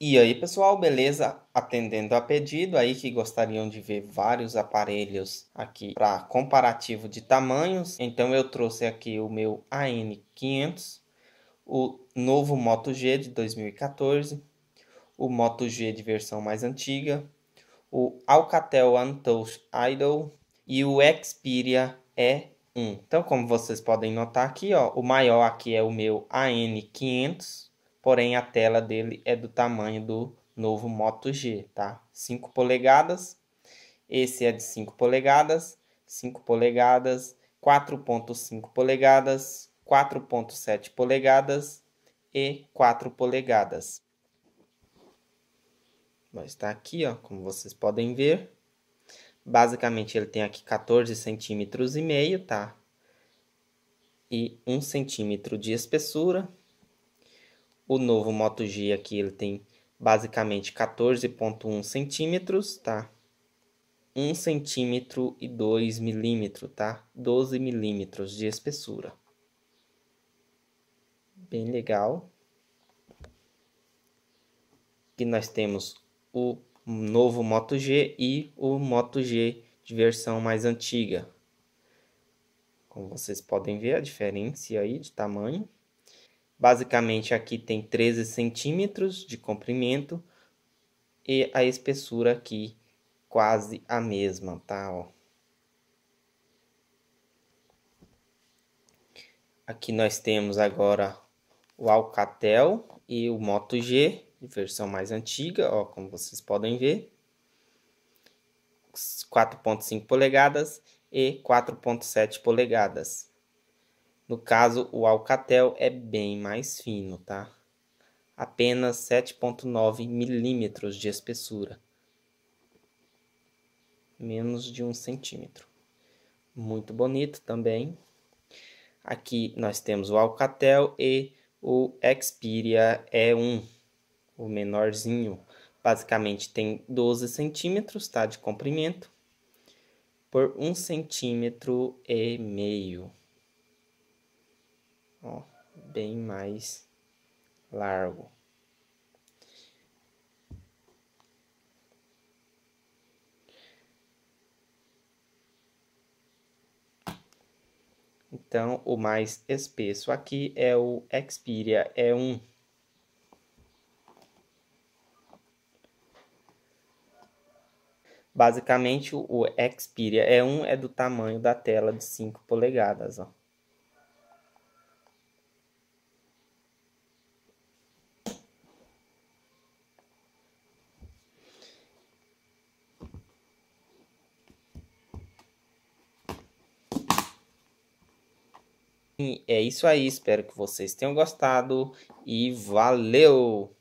E aí, pessoal, beleza? Atendendo a pedido aí que gostariam de ver vários aparelhos aqui para comparativo de tamanhos. Então eu trouxe aqui o meu AN500, o novo Moto G de 2014, o Moto G de versão mais antiga, o Alcatel Antos Idol e o Xperia E1. Então, como vocês podem notar aqui, ó, o maior aqui é o meu AN500, porém a tela dele é do tamanho do novo Moto G, tá? 5 polegadas. Esse é de 5 polegadas, 5 polegadas, 4.5 polegadas, 4.7 polegadas e 4 polegadas. Vai estar tá aqui, ó, como vocês podem ver. Basicamente ele tem aqui 14 centímetros e meio, tá? E 1 centímetro de espessura, o novo Moto G aqui ele tem basicamente 14.1 centímetros, tá? 1 centímetro e 2 milímetros, tá? 12 milímetros de espessura. Bem legal. Aqui nós temos o novo Moto G e o Moto G de versão mais antiga. Como vocês podem ver a diferença aí de tamanho. Basicamente, aqui tem 13 centímetros de comprimento e a espessura aqui quase a mesma, tá? Ó. Aqui nós temos agora o Alcatel e o Moto G, versão mais antiga, ó, como vocês podem ver. 4.5 polegadas e 4.7 polegadas. No caso, o alcatel é bem mais fino, tá? Apenas 7,9 milímetros de espessura. Menos de um centímetro. Muito bonito também. Aqui nós temos o Alcatel e o Xperia E1, o menorzinho. Basicamente tem 12 centímetros tá, de comprimento por 1 centímetro e meio ó, bem mais largo. Então, o mais espesso aqui é o Xperia E1. Basicamente, o Xperia E1 é do tamanho da tela de 5 polegadas, ó. é isso aí, espero que vocês tenham gostado e valeu!